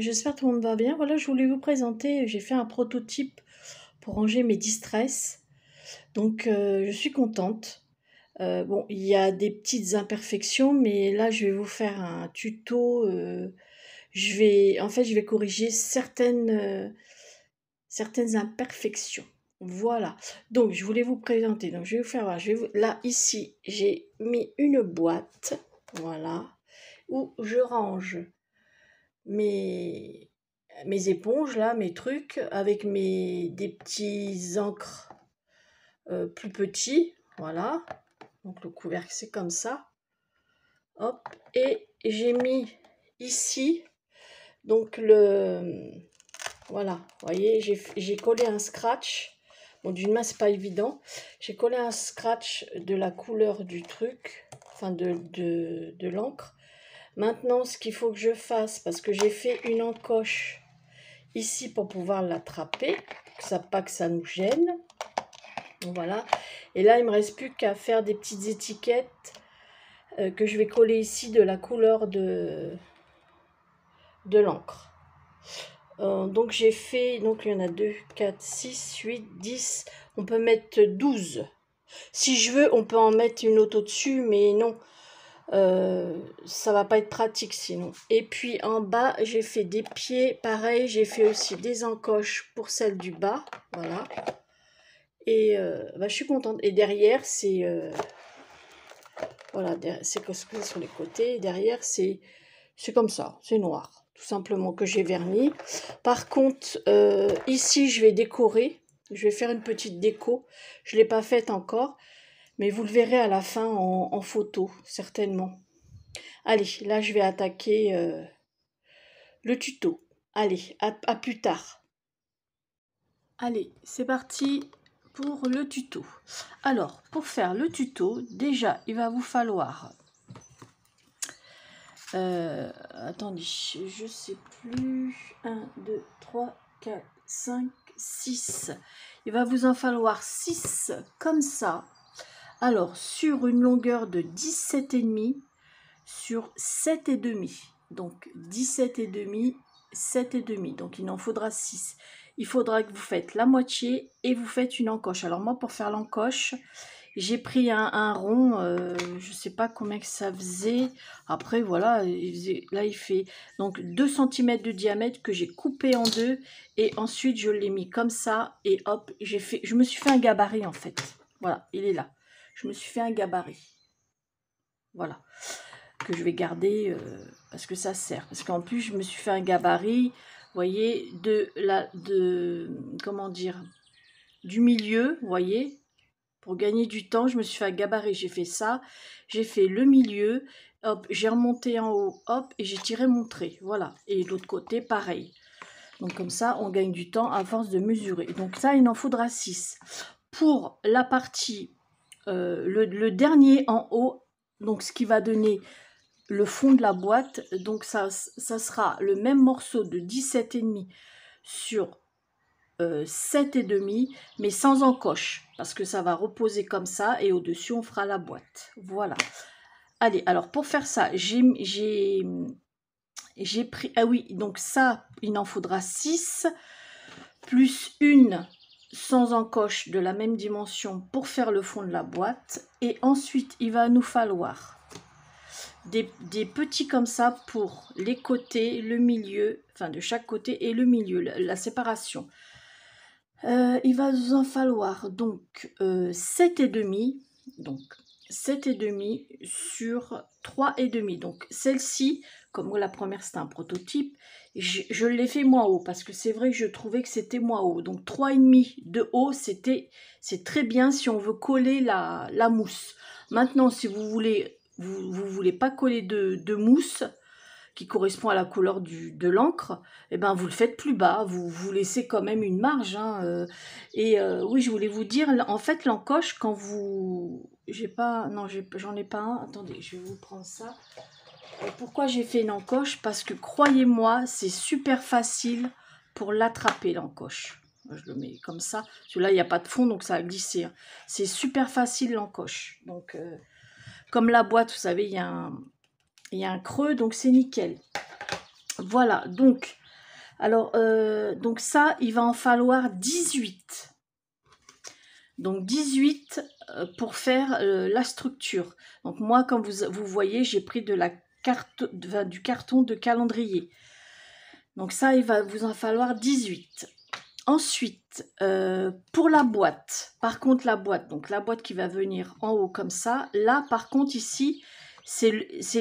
j'espère que tout le monde va bien. Voilà, je voulais vous présenter, j'ai fait un prototype pour ranger mes distress. Donc euh, je suis contente. Euh, bon, il y a des petites imperfections, mais là je vais vous faire un tuto. Euh, je vais, en fait, je vais corriger certaines, certaines imperfections. Voilà. Donc je voulais vous présenter. Donc je vais vous faire voir. Je Là ici, j'ai mis une boîte. Voilà. Où je range mes, mes éponges, là, mes trucs, avec mes, des petits encres euh, plus petits. Voilà. Donc le couvercle, c'est comme ça. Hop. Et j'ai mis ici, donc le... Voilà, vous voyez, j'ai collé un scratch. Bon, d'une main, c'est pas évident. J'ai collé un scratch de la couleur du truc, enfin de l'encre. Maintenant, ce qu'il faut que je fasse, parce que j'ai fait une encoche ici pour pouvoir l'attraper, ça, pas que ça nous gêne. Voilà. Et là, il me reste plus qu'à faire des petites étiquettes euh, que je vais coller ici de la couleur de, de l'encre. Euh, donc, j'ai fait... Donc, il y en a 2, 4, 6, 8, 10. On peut mettre 12. Si je veux, on peut en mettre une autre au-dessus, mais non. Euh, ça va pas être pratique sinon. Et puis en bas, j'ai fait des pieds, pareil, j'ai fait aussi des encoches pour celle du bas, voilà. Et euh, bah, je suis contente. Et derrière, c'est euh, voilà, c'est que sur les côtés. derrière, c'est comme ça, c'est noir, tout simplement que j'ai verni. Par contre, ici, je vais décorer. Je vais faire une petite déco. Je l'ai pas faite encore. Mais vous le verrez à la fin en, photo, certainement. Allez, là je vais attaquer euh, le tuto. Allez, à, plus tard. Allez, c'est parti pour le tuto. Alors, pour faire le tuto, déjà, il va vous falloir... Euh, attendez, je sais plus. 1, 2, 3, 4, 5, 6. Il va vous en falloir 6 comme ça alors, sur une longueur de 17,5 sur 7,5. Donc, 17,5, 7,5. Donc, il en faudra 6. Il faudra que vous faites la moitié et vous faites une encoche. Alors, moi, pour faire l'encoche, j'ai pris un, rond, euh, je ne sais pas combien que ça faisait. Après, voilà, là, il fait donc 2 cm de diamètre que j'ai coupé en deux. Et ensuite, je l'ai mis comme ça. Et hop, j'ai fait, je me suis fait un gabarit, en fait. Voilà, il est là je me suis fait un gabarit. Voilà. Que je vais garder euh, parce que ça sert. Parce qu'en plus, je me suis fait un gabarit, vous voyez, de la. de. comment dire du milieu, vous voyez, pour gagner du temps, je me suis fait un gabarit, j'ai fait ça, j'ai fait le milieu, hop, j'ai remonté en haut, hop, et j'ai tiré mon trait, voilà. Et l'autre côté, pareil. Donc comme ça, on gagne du temps à force de mesurer. Donc ça, il en faudra 6. Pour la partie euh, le, dernier en haut, donc ce qui va donner le fond de la boîte. Donc ça, ça sera le même morceau de 17,5 sur euh, et 7,5, mais sans encoche, parce que ça va reposer comme ça, et au-dessus, on fera la boîte. Voilà. Allez, alors pour faire ça, j'ai... J'ai pris... Ah oui, donc ça, il en faudra 6, plus une sans encoche de la même dimension pour faire le fond de la boîte. Et ensuite, il va nous falloir des, petits comme ça pour les côtés, le milieu, enfin de chaque côté et le milieu, la, séparation. Euh, il va nous en falloir donc euh, et demi donc demi sur 3,5. Donc celle-ci, comme la première c'est un prototype, je, l'ai fait moins haut parce que c'est vrai que je trouvais que c'était moins haut. Donc 3,5 de haut, c'était c'est très bien si on veut coller la, mousse. Maintenant, si vous voulez vous, voulez pas coller de, mousse qui correspond à la couleur de l'encre, et eh ben vous le faites plus bas, vous, vous laissez quand même une marge. Hein, euh. et euh, oui, je voulais vous dire, en fait, l'encoche, quand vous... J'ai pas... Non, j'en ai, pas un. Attendez, je vous prends ça. Pourquoi j'ai fait une encoche Parce que croyez-moi, c'est super facile pour l'attraper l'encoche. Je le mets comme ça. Celui-là, il n'y a pas de fond, donc ça a glissé. Hein. C'est super facile l'encoche. Donc, euh, comme la boîte, vous savez, il y, a un, creux, donc c'est nickel. Voilà, donc, alors, euh, donc ça, il va en falloir 18. Donc 18 euh, pour faire la structure. Donc moi, comme vous, vous voyez, j'ai pris de la du carton de calendrier. Donc ça, il va vous en falloir 18. Ensuite, euh, pour la boîte, par contre la boîte, donc la boîte qui va venir en haut comme ça, là par contre ici, c'est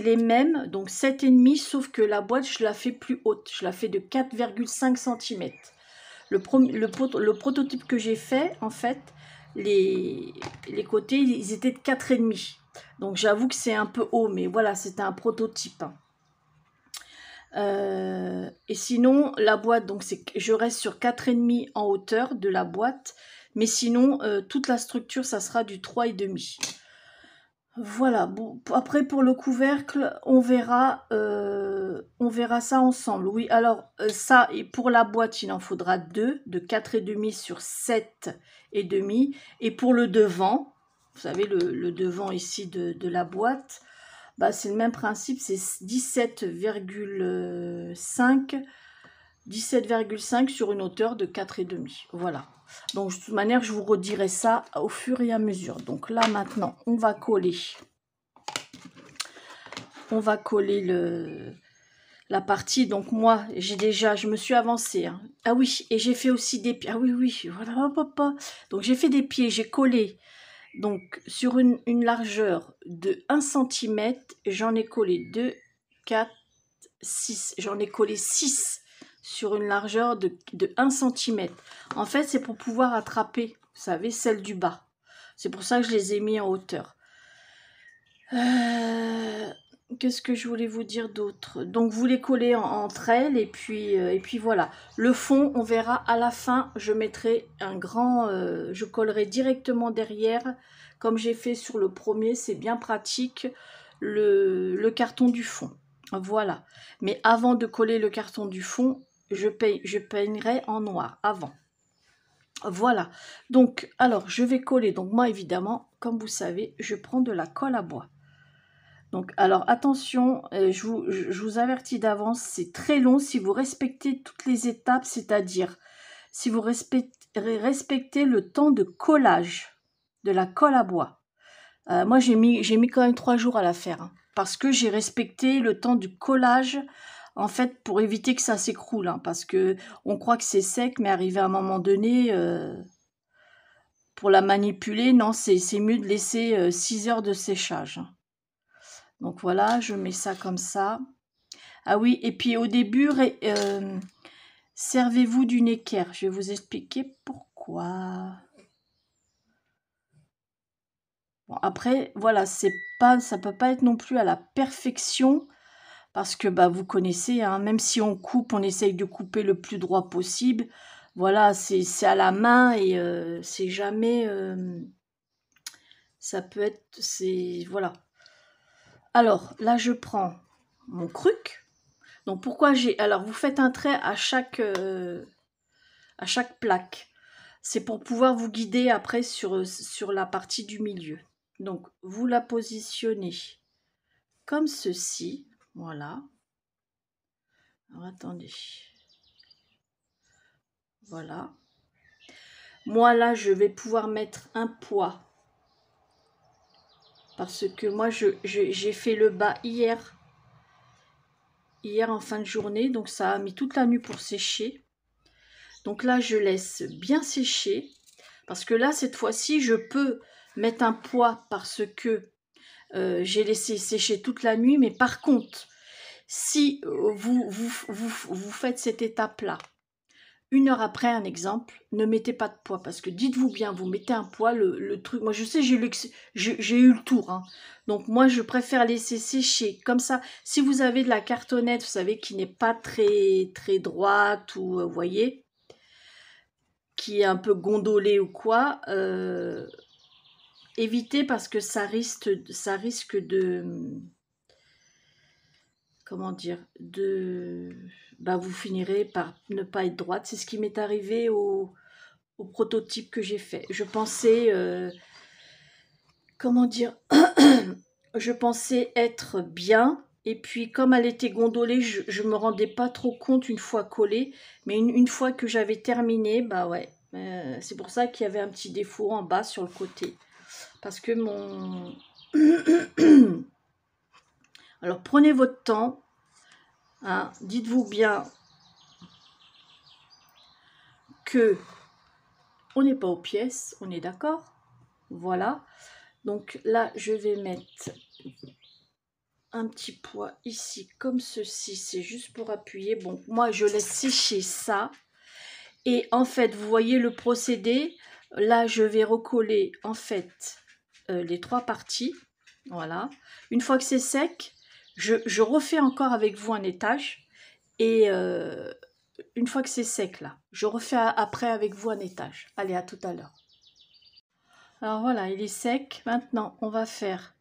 les mêmes, donc demi sauf que la boîte, je la fais plus haute, je la fais de 4,5 cm. Le, le, le, prototype que j'ai fait, en fait, les, les côtés, ils étaient de demi donc j'avoue que c'est un peu haut, mais voilà, c'est un prototype. Hein. Euh, et sinon, la boîte, donc je reste sur 4,5 en hauteur de la boîte, mais sinon, euh, toute la structure, ça sera du 3,5. Voilà, bon, après pour le couvercle, on verra, euh, on verra ça ensemble. Oui, alors ça, et pour la boîte, il en faudra deux, de 4,5 sur 7,5. Et pour le devant, vous savez, le, devant ici de, la boîte, bah, c'est le même principe, c'est 17,5 17,5 sur une hauteur de 4,5. Voilà. Donc, de toute manière, je vous redirai ça au fur et à mesure. Donc là, maintenant, on va coller. On va coller le, la partie. Donc moi, j'ai déjà, je me suis avancée. Hein. Ah oui, et j'ai fait aussi des pieds. Ah oui, oui, voilà, papa Donc j'ai fait des pieds, j'ai collé donc sur une, largeur de 1 cm, j'en ai collé 2, 4, 6. J'en ai collé 6 sur une largeur de, de 1 cm. En fait, c'est pour pouvoir attraper, vous savez, celle du bas. C'est pour ça que je les ai mis en hauteur. Euh, Qu'est-ce que je voulais vous dire d'autre Donc vous les collez entre elles et puis, euh, et puis voilà. Le fond, on verra à la fin. Je mettrai un grand, euh, je collerai directement derrière, comme j'ai fait sur le premier. C'est bien pratique le, le, carton du fond. Voilà. Mais avant de coller le carton du fond, je, paye, je peignerai en noir avant. Voilà. Donc alors je vais coller. Donc moi évidemment, comme vous savez, je prends de la colle à bois. Donc, alors attention, euh, je, vous, avertis d'avance, c'est très long si vous respectez toutes les étapes, c'est-à-dire si vous respectez, le temps de collage de la colle à bois. Euh, moi, j'ai mis, mis, quand même trois jours à la faire hein, parce que j'ai respecté le temps du collage en fait pour éviter que ça s'écroule hein, parce que on croit que c'est sec, mais arrivé à un moment donné. Euh, pour la manipuler, non, c'est mieux de laisser six heures de séchage. Hein. Donc voilà, je mets ça comme ça. Ah oui, et puis au début, euh, servez-vous d'une équerre. Je vais vous expliquer pourquoi. Bon, après, voilà, c'est pas, ça peut pas être non plus à la perfection parce que bah, vous connaissez, hein, même si on coupe, on essaye de couper le plus droit possible. Voilà, c'est à la main et euh, c'est jamais. Euh, ça peut être. C'est. Voilà. Alors là, je prends mon cruc. Donc pourquoi j'ai... Alors vous faites un trait à chaque, euh, à chaque plaque. C'est pour pouvoir vous guider après sur, sur la partie du milieu. Donc vous la positionnez comme ceci. Voilà. Alors attendez. Voilà. Moi là, je vais pouvoir mettre un poids parce que moi, j'ai je, fait le bas hier. Hier en fin de journée. Donc ça a mis toute la nuit pour sécher. Donc là, je laisse bien sécher. Parce que là, cette fois-ci, je peux mettre un poids parce que euh, j'ai laissé sécher toute la nuit. Mais par contre, si vous, vous, vous faites cette étape-là, une heure après un exemple, ne mettez pas de poids parce que dites-vous bien, vous mettez un poids, le, truc. Moi, je sais, j'ai eu, j'ai eu le tour. Hein. Donc, moi, je préfère laisser sécher comme ça. Si vous avez de la cartonnette, vous savez, qui n'est pas très, très droite ou, euh, vous voyez, qui est un peu gondolée ou quoi, euh, évitez parce que ça risque, ça risque de. Comment dire De bah, vous finirez par ne pas être droite. C'est ce qui m'est arrivé au, prototype que j'ai fait. Je pensais, euh, comment dire, je pensais être bien. Et puis comme elle était gondolée, je ne me rendais pas trop compte une fois collée. Mais une, fois que j'avais terminé, bah ouais. Euh, c'est pour ça qu'il y avait un petit défaut en bas sur le côté. Parce que mon... Alors prenez votre temps, Hein, dites-vous bien que on n'est pas aux pièces, on est d'accord Voilà. Donc là, je vais mettre un petit poids ici, comme ceci. C'est juste pour appuyer. Bon, moi, je laisse sécher ça. Et en fait, vous voyez le procédé. Là, je vais recoller, en fait, euh, les trois parties. Voilà. Une fois que c'est sec, je, refais encore avec vous un étage et euh, une fois que c'est sec là, je refais après avec vous un étage. Allez, à tout à l'heure. Alors voilà, il est sec. Maintenant, on va faire.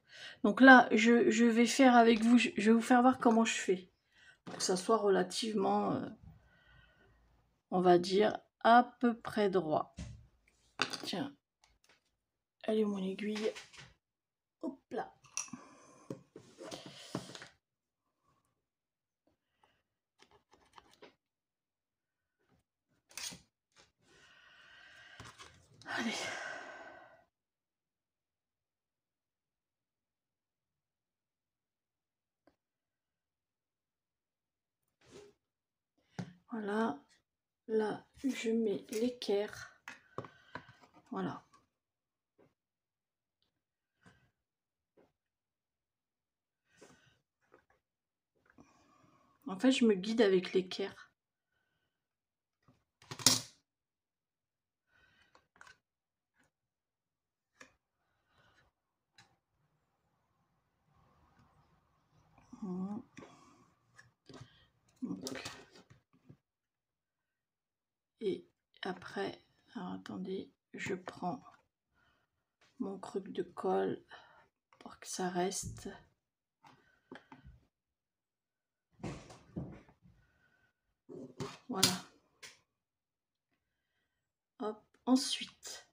Donc là, je, vais faire avec vous, je, vais vous faire voir comment je fais. Pour que ça soit relativement, euh, on va dire, à peu près droit. Tiens, allez mon aiguille. Hop là. Voilà. Là, je mets l'équerre. Voilà. En fait, je me guide avec l'équerre. je prends mon cruc de colle pour que ça reste. Voilà. Hop, ensuite,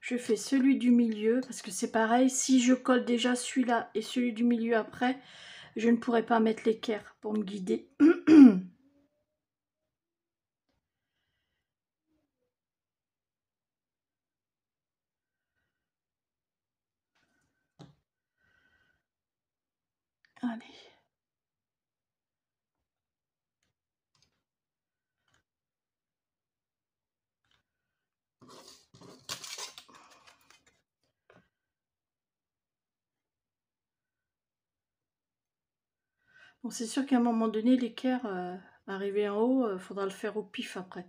je fais celui du milieu parce que c'est pareil, si je colle déjà celui-là et celui du milieu après, je ne pourrai pas mettre l'équerre pour me guider. Allez. Bon, c'est sûr qu'à un moment donné, l'équerre euh, arrivée en haut, il euh, faudra le faire au pif après.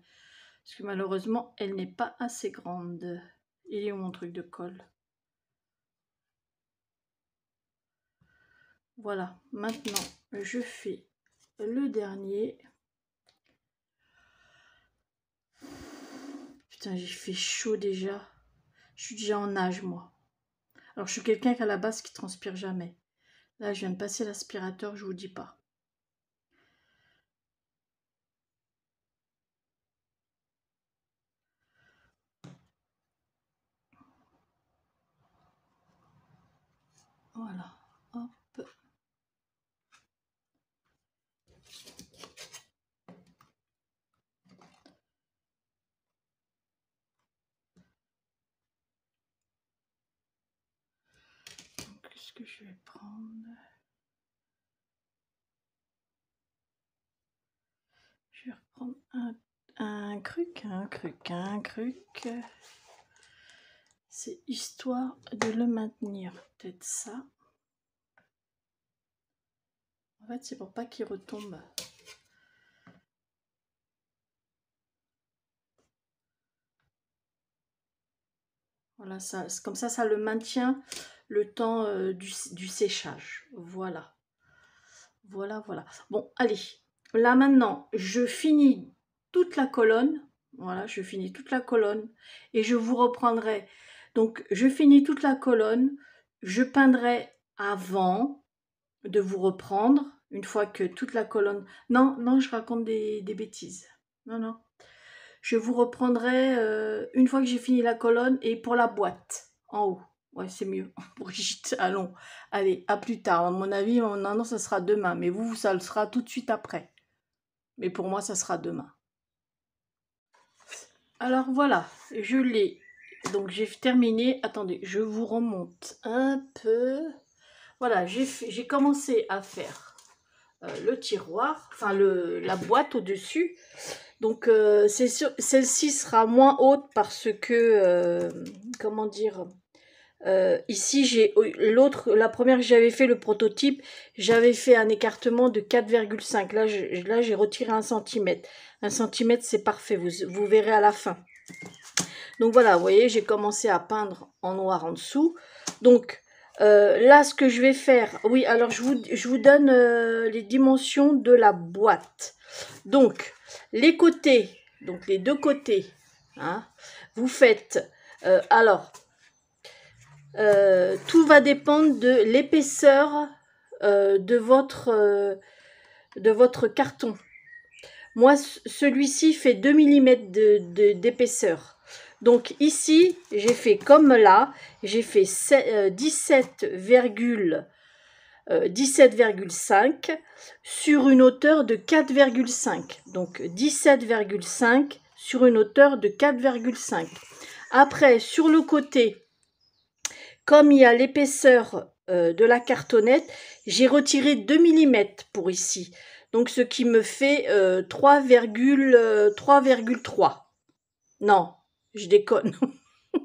Parce que malheureusement, elle n'est pas assez grande. Il est où mon truc de colle Voilà, maintenant je fais le dernier. Putain, j'ai fait chaud déjà. Je suis déjà en nage, moi. Alors, je suis quelqu'un qui, à la base, qui transpire jamais. Là, je viens de passer l'aspirateur, je vous dis pas. prendre. Je vais reprendre un, un cruc, un cruc, un cruc. C'est histoire de le maintenir. Peut-être ça. En fait, c'est pour pas qu'il retombe. Voilà, ça, comme ça, ça le maintient le temps euh, du, séchage. Voilà. Voilà, voilà. Bon, allez. Là maintenant, je finis toute la colonne. Voilà, je finis toute la colonne. Et je vous reprendrai. Donc, je finis toute la colonne. Je peindrai avant de vous reprendre. Une fois que toute la colonne... Non, non, je raconte des, bêtises. Non, non. Je vous reprendrai euh, une fois que j'ai fini la colonne et pour la boîte en haut. Ouais, c'est mieux. Brigitte, allons. Allez, à plus tard. À mon avis, non, non, ça sera demain. Mais vous, ça le sera tout de suite après. Mais pour moi, ça sera demain. Alors voilà, je l'ai. Donc j'ai terminé. Attendez, je vous remonte un peu. Voilà, j'ai commencé à faire euh, le tiroir, enfin le, la boîte au-dessus. Donc euh, celle-ci sera moins haute parce que, euh, comment dire, euh, ici, j'ai l'autre, la première que j'avais fait, le prototype, j'avais fait un écartement de 4,5. Là, j'ai retiré un centimètre. Un centimètre, c'est parfait. Vous, vous verrez à la fin. Donc voilà, vous voyez, j'ai commencé à peindre en noir en dessous. Donc euh, là, ce que je vais faire, oui, alors je vous, je vous donne euh, les dimensions de la boîte. Donc, les côtés, donc les deux côtés, hein, vous faites, alors, euh, tout va dépendre de l'épaisseur euh, de, votre, euh, de votre carton. Moi, celui-ci fait 2 mm d'épaisseur. De, Donc ici, j'ai fait comme là, j'ai fait 17,5 sur une hauteur de 4,5. Donc 17,5 sur une hauteur de 4,5. Après, sur le côté, comme il y a l'épaisseur euh, de la cartonnette, j'ai retiré 2 mm pour ici. Donc ce qui me fait 3,3. Euh, euh, non, je déconne.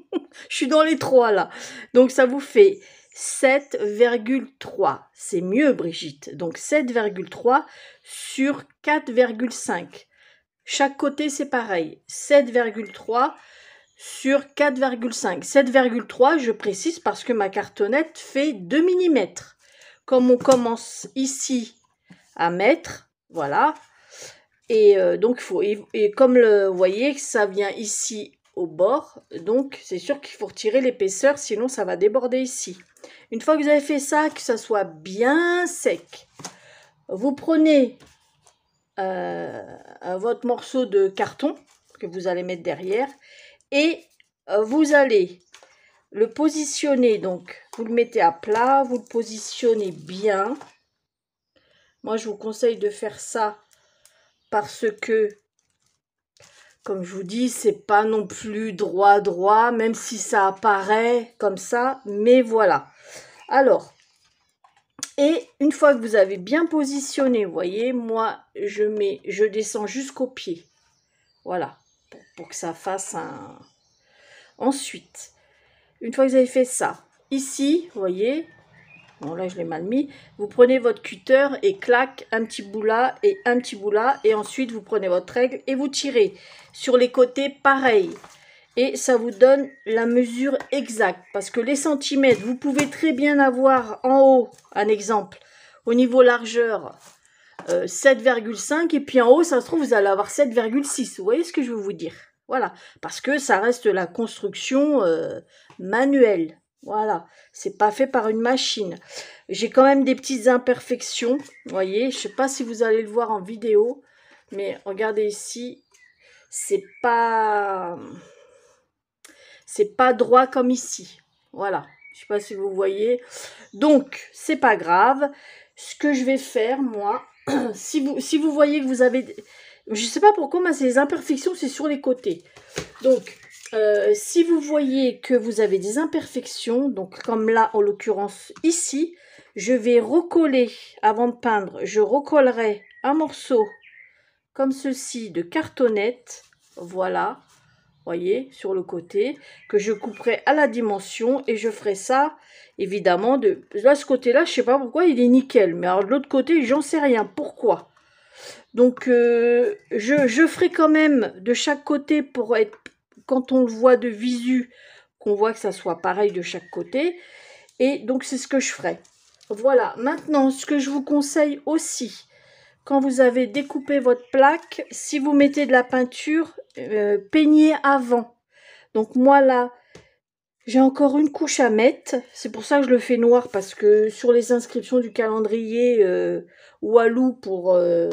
je suis dans les 3 là. Donc ça vous fait 7,3. C'est mieux Brigitte. Donc 7,3 sur 4,5. Chaque côté c'est pareil. 7,3 sur 4,5. 7,3, je précise parce que ma cartonnette fait 2 mm. Comme on commence ici à mettre, voilà. Et euh, donc il faut, et, comme le, vous voyez, ça vient ici au bord. Donc, c'est sûr qu'il faut retirer l'épaisseur, sinon ça va déborder ici. Une fois que vous avez fait ça, que ça soit bien sec, vous prenez euh, votre morceau de carton que vous allez mettre derrière et euh, vous allez le positionner, donc vous le mettez à plat, vous le positionnez bien. Moi, je vous conseille de faire ça parce que, comme je vous dis, c'est pas non plus droit droit, même si ça apparaît comme ça, mais voilà. Alors, et une fois que vous avez bien positionné, vous voyez, moi, je mets, je descends jusqu'au pied. Voilà, pour, que ça fasse un... Ensuite, une fois que vous avez fait ça, ici, vous voyez, bon là je l'ai mal mis, vous prenez votre cutter et claque un petit bout là et un petit bout là, et ensuite vous prenez votre règle et vous tirez. Sur les côtés, pareil. Et ça vous donne la mesure exacte, parce que les centimètres, vous pouvez très bien avoir en haut, un exemple, au niveau largeur, 7,5 euh, et puis en haut, ça se trouve, vous allez avoir 7,6. Vous voyez ce que je veux vous dire Voilà, parce que ça reste la construction euh, manuelle. Voilà, c'est pas fait par une machine. J'ai quand même des petites imperfections, vous voyez. Je sais pas si vous allez le voir en vidéo, mais regardez ici, c'est pas c'est pas droit comme ici. Voilà. Je sais pas si vous voyez. Donc, c'est pas grave. Ce que je vais faire, moi, si, vous, voyez que vous avez... Je ne sais pas pourquoi, mais c'est imperfections, c'est sur les côtés. Donc, euh, si vous voyez que vous avez des imperfections, donc comme là, en l'occurrence, ici, je vais recoller, avant de peindre, je recollerai un morceau comme ceci de cartonnette, voilà, voyez, sur le côté, que je couperai à la dimension et je ferai ça, évidemment, de... Là, ce côté-là, je sais pas pourquoi, il est nickel, mais alors de l'autre côté, j'en sais rien, pourquoi Donc, euh, je, je, ferai quand même de chaque côté pour être, quand on le voit de visu, qu'on voit que ça soit pareil de chaque côté, et donc c'est ce que je ferai. Voilà, maintenant, ce que je vous conseille aussi, quand vous avez découpé votre plaque, si vous mettez de la peinture, euh, peignez avant. Donc moi là, j'ai encore une couche à mettre. C'est pour ça que je le fais noir parce que sur les inscriptions du calendrier wallou euh, Walou pour, euh,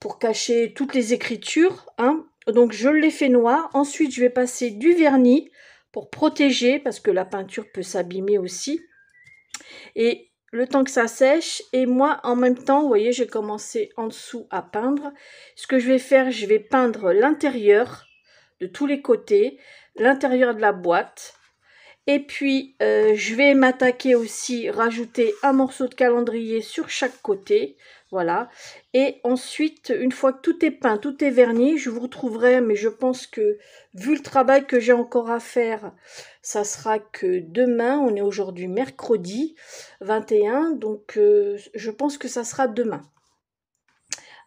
pour cacher toutes les écritures, hein. donc je l'ai fait noir. Ensuite, je vais passer du vernis pour protéger parce que la peinture peut s'abîmer aussi. Et le temps que ça sèche. Et moi, en même temps, vous voyez, j'ai commencé en dessous à peindre. Ce que je vais faire, je vais peindre l'intérieur de tous les côtés, l'intérieur de la boîte. Et puis, euh, je vais m'attaquer aussi, rajouter un morceau de calendrier sur chaque côté. Voilà. Et ensuite, une fois que tout est peint, tout est verni, je vous retrouverai, mais je pense que, vu le travail que j'ai encore à faire, ça sera que demain, on est aujourd'hui mercredi 21, donc euh, je pense que ça sera demain.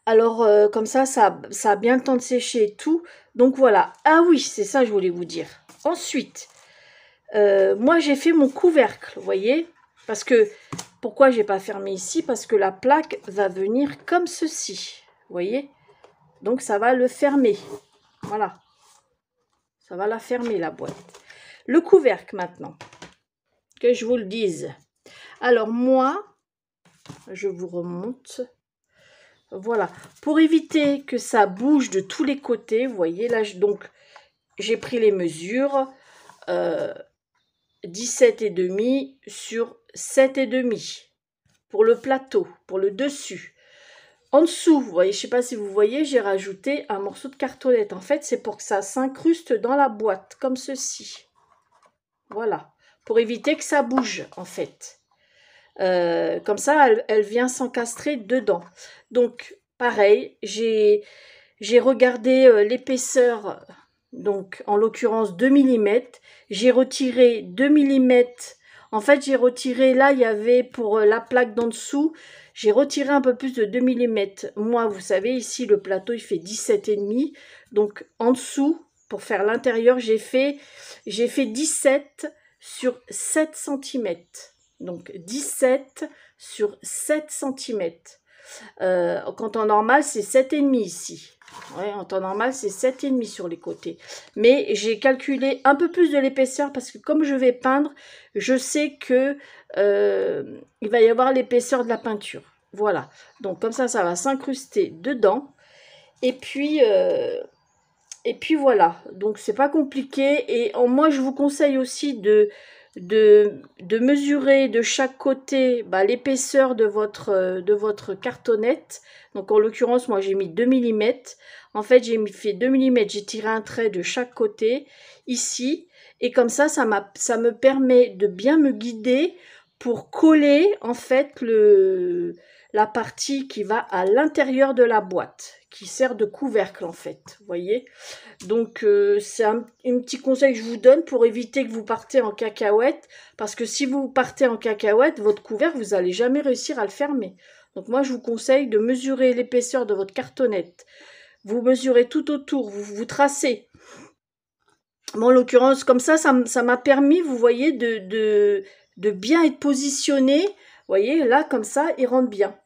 Alors, euh, comme ça, ça, ça a bien le temps de sécher et tout. Donc voilà. Ah oui, c'est ça que je voulais vous dire. Ensuite, euh, moi, j'ai fait mon couvercle, vous voyez Parce que, pourquoi j'ai pas fermé ici Parce que la plaque va venir comme ceci, vous voyez Donc, ça va le fermer. Voilà. Ça va la fermer, la boîte. Le couvercle, maintenant. Que je vous le dise. Alors, moi, je vous remonte. Voilà. Pour éviter que ça bouge de tous les côtés, vous voyez, là, donc, j'ai pris les mesures. Euh, 17,5 sur 7,5 pour le plateau, pour le dessus. En dessous, vous voyez, je ne sais pas si vous voyez, j'ai rajouté un morceau de cartonnette. En fait, c'est pour que ça s'incruste dans la boîte, comme ceci. Voilà, pour éviter que ça bouge, en fait. Euh, comme ça, elle, elle vient s'encastrer dedans. Donc, pareil, j'ai regardé euh, l'épaisseur donc en l'occurrence 2 mm. J'ai retiré 2 mm. En fait, j'ai retiré, là, il y avait pour euh, la plaque d'en dessous, j'ai retiré un peu plus de 2 mm. Moi, vous savez, ici, le plateau, il fait 17,5. Donc, en dessous, pour faire l'intérieur, j'ai fait, fait 17 sur 7 cm. Donc, 17 sur 7 cm. Euh, quand en normal, c'est 7,5 ici. Ouais, en temps normal, c'est 7,5 sur les côtés. Mais j'ai calculé un peu plus de l'épaisseur parce que comme je vais peindre, je sais que euh, il va y avoir l'épaisseur de la peinture. Voilà. Donc comme ça, ça va s'incruster dedans. Et puis, euh, et puis voilà. Donc c'est pas compliqué. Et en, moi, je vous conseille aussi de de, de mesurer de chaque côté bah, l'épaisseur de votre, euh, de votre cartonnette. Donc en l'occurrence, moi j'ai mis 2 mm. En fait, j'ai fait 2 mm, j'ai tiré un trait de chaque côté ici. Et comme ça, ça, ça me permet de bien me guider pour coller en fait le, la partie qui va à l'intérieur de la boîte, qui sert de couvercle en fait, vous voyez. Donc euh, c'est un, petit conseil que je vous donne pour éviter que vous partez en cacahuète, parce que si vous partez en cacahuète, votre couvercle, vous n'allez jamais réussir à le fermer. Donc moi je vous conseille de mesurer l'épaisseur de votre cartonnette. Vous mesurez tout autour, vous, vous tracez. en l'occurrence, comme ça, ça m'a permis, vous voyez, de bien être positionné voyez, là, comme ça, il rentre bien.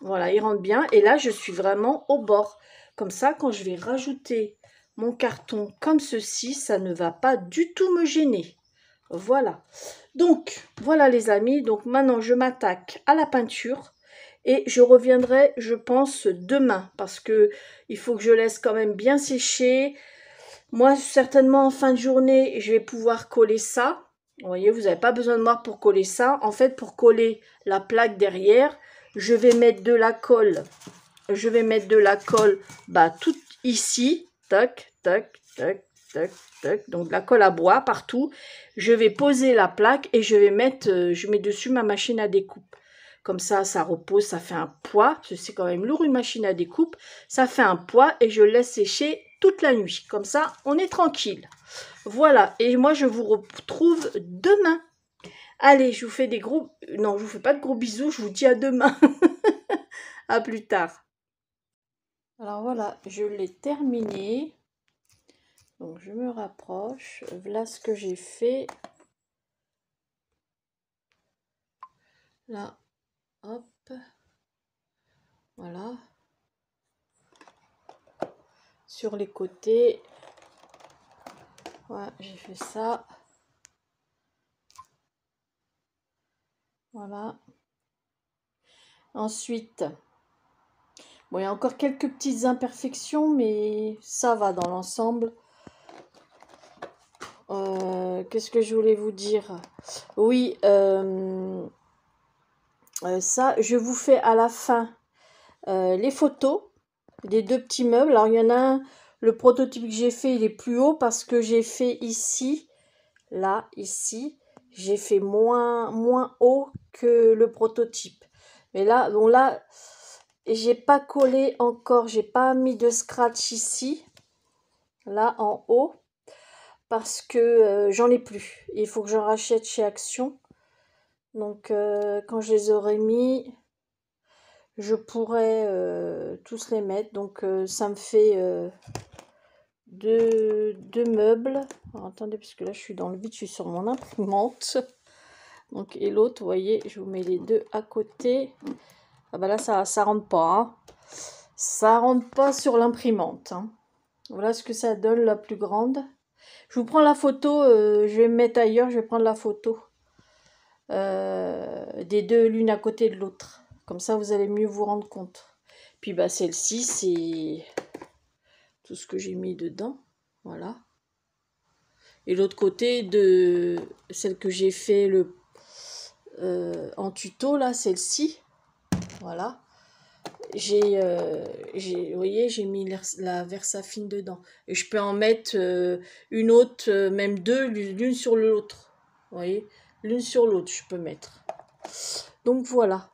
Voilà, il rentre bien. Et là, je suis vraiment au bord. Comme ça, quand je vais rajouter mon carton comme ceci, ça ne va pas du tout me gêner. Voilà. Donc, voilà les amis. Donc, maintenant, je m'attaque à la peinture. Et je reviendrai, je pense, demain. Parce que il faut que je laisse quand même bien sécher. Moi, certainement, en fin de journée, je vais pouvoir coller ça. Vous voyez, vous n'avez pas besoin de moi pour coller ça. En fait, pour coller la plaque derrière, je vais mettre de la colle. Je vais mettre de la colle bah, tout ici. Tac, tac, tac, tac, tac. Donc, de la colle à bois partout. Je vais poser la plaque et je vais mettre, euh, je mets dessus ma machine à découpe. Comme ça, ça repose, ça fait un poids. C'est quand même lourd une machine à découpe. Ça fait un poids et je laisse sécher toute la nuit. Comme ça, on est tranquille. Voilà, et moi je vous retrouve demain. Allez, je vous fais des gros... Non, je vous fais pas de gros bisous, je vous dis à demain. à plus tard. Alors voilà, je l'ai terminé. Donc je me rapproche. Voilà ce que j'ai fait. Là, hop. Voilà sur les côtés. Voilà, j'ai fait ça. Voilà. Ensuite, bon, il y a encore quelques petites imperfections, mais ça va dans l'ensemble. Euh, qu'est-ce que je voulais vous dire Oui, euh, euh, ça, je vous fais à la fin les photos des deux petits meubles. Alors il y en a un, le prototype que j'ai fait, il est plus haut parce que j'ai fait ici, là, ici, j'ai fait moins, moins haut que le prototype. Mais là, bon là, j'ai pas collé encore, j'ai pas mis de scratch ici, là en haut, parce que euh, j'en ai plus. Il faut que j'en rachète chez Action. Donc euh, quand je les aurai mis, je pourrais euh, tous les mettre. Donc euh, ça me fait euh, deux, meubles. attendez, parce que là je suis dans le vide, je suis sur mon imprimante. Donc, et l'autre, vous voyez, je vous mets les deux à côté. Ah bah là, ça ne rentre pas. Hein. Ça rentre pas sur l'imprimante. Hein. Voilà ce que ça donne la plus grande. Je vous prends la photo, je vais me mettre ailleurs, je vais prendre la photo des deux l'une à côté de l'autre. Comme ça, vous allez mieux vous rendre compte. Puis bah, celle-ci, c'est tout ce que j'ai mis dedans. Voilà. Et l'autre côté de celle que j'ai fait le, euh, en tuto, là, celle-ci. Voilà. J'ai, euh, vous voyez, j'ai mis la, versa fine dedans. Et je peux en mettre euh, une autre, euh, même deux, l'une sur l'autre. Vous voyez L'une sur l'autre, je peux mettre. Donc voilà.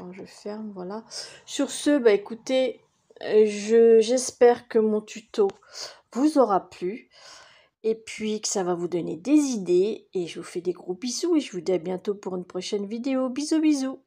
Hein, je ferme, voilà. Sur ce, bah écoutez, euh, j'espère que mon tuto vous aura plu. Et puis que ça va vous donner des idées. Et je vous fais des gros bisous et je vous dis à bientôt pour une prochaine vidéo. Bisous bisous